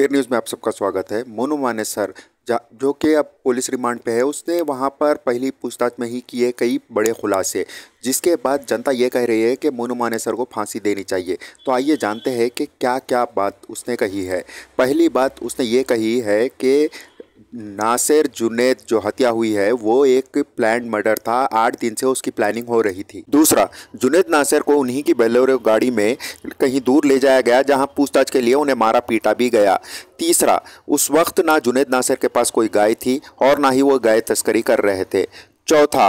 fair news में आप सबका स्वागत है मोनू माने सर जो कि अब पुलिस रिमांड पे है उसने वहाँ पर पहली पूछताछ में ही किए कई बड़े खुलासे जिसके बाद जनता ये कह रही है कि मोनू माने सर को फांसी देनी चाहिए तो आइए जानते हैं कि क्या क्या बात उसने कही है पहली बात उसने ये कही है कि नासिर जुनेद जो हत्या हुई है वो एक प्लान मर्डर था आठ दिन से उसकी प्लानिंग हो रही थी दूसरा जुनेद नासिर को उन्हीं की बेलोरो गाड़ी में कहीं दूर ले जाया गया जहां पूछताछ के लिए उन्हें मारा पीटा भी गया तीसरा उस वक्त ना जुनेद नासिर के पास कोई गाय थी और ना ही वो गाय तस्करी कर रहे थे चौथा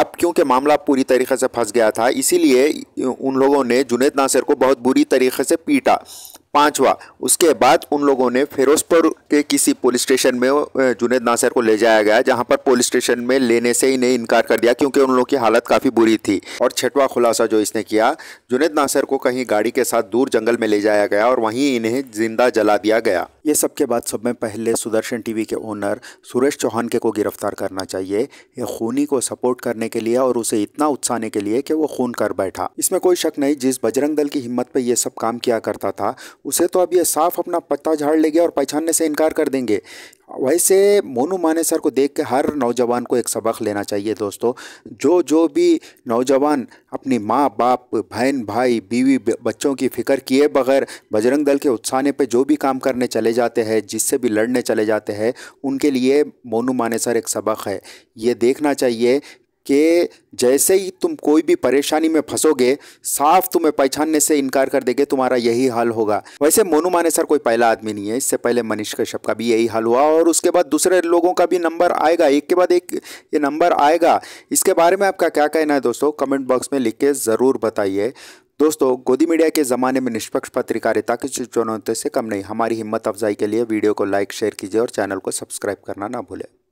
अब क्योंकि मामला पूरी तरीके से फंस गया था इसीलिए उन लोगों ने जुनेद नासिर को बहुत बुरी तरीके से पीटा पांचवा उसके बाद उन लोगों ने फिरोजपुर के किसी पुलिस स्टेशन में जुनेद नासर को ले जाया गया जहां पर पुलिस स्टेशन में लेने से नहीं इनकार कर दिया क्योंकि उन लोगों की हालत काफ़ी बुरी थी और छठवा खुलासा जो इसने किया जुनेद नासर को कहीं गाड़ी के साथ दूर जंगल में ले जाया गया और वहीं इन्हें जिंदा जला दिया गया ये सब के बाद सब में पहले सुदर्शन टीवी के ओनर सुरेश चौहान के को गिरफ्तार करना चाहिए ये खूनी को सपोर्ट करने के लिए और उसे इतना उत्साहने के लिए कि वो खून कर बैठा इसमें कोई शक नहीं जिस बजरंग दल की हिम्मत पर यह सब काम किया करता था उसे तो अब ये साफ अपना पत्ता झाड़ लेंगे और पहचानने से इनकार कर देंगे वैसे मोनू माने सर को देख के हर नौजवान को एक सबक लेना चाहिए दोस्तों जो जो भी नौजवान अपनी माँ बाप बहन भाई बीवी बच्चों की फिक्र किए बगैर बजरंग दल के उत्साहने पे जो भी काम करने चले जाते हैं जिससे भी लड़ने चले जाते हैं उनके लिए मोनू माने सर एक सबक है ये देखना चाहिए कि जैसे ही तुम कोई भी परेशानी में फंसोगे साफ तुम्हें पहचानने से इनकार कर देंगे तुम्हारा यही हाल होगा वैसे मोनू मानेसर कोई पहला आदमी नहीं है इससे पहले मनीष कश्यप का भी यही हाल हुआ और उसके बाद दूसरे लोगों का भी नंबर आएगा एक के बाद एक ये नंबर आएगा इसके बारे में आपका क्या कहना है दोस्तों कमेंट बॉक्स में लिख के ज़रूर बताइए दोस्तों गोदी मीडिया के ज़माने में निष्पक्ष पत्रकारिता की चुनौती से कम नहीं हमारी हिम्मत अफजाई के लिए वीडियो को लाइक शेयर कीजिए और चैनल को सब्सक्राइब करना ना भूलें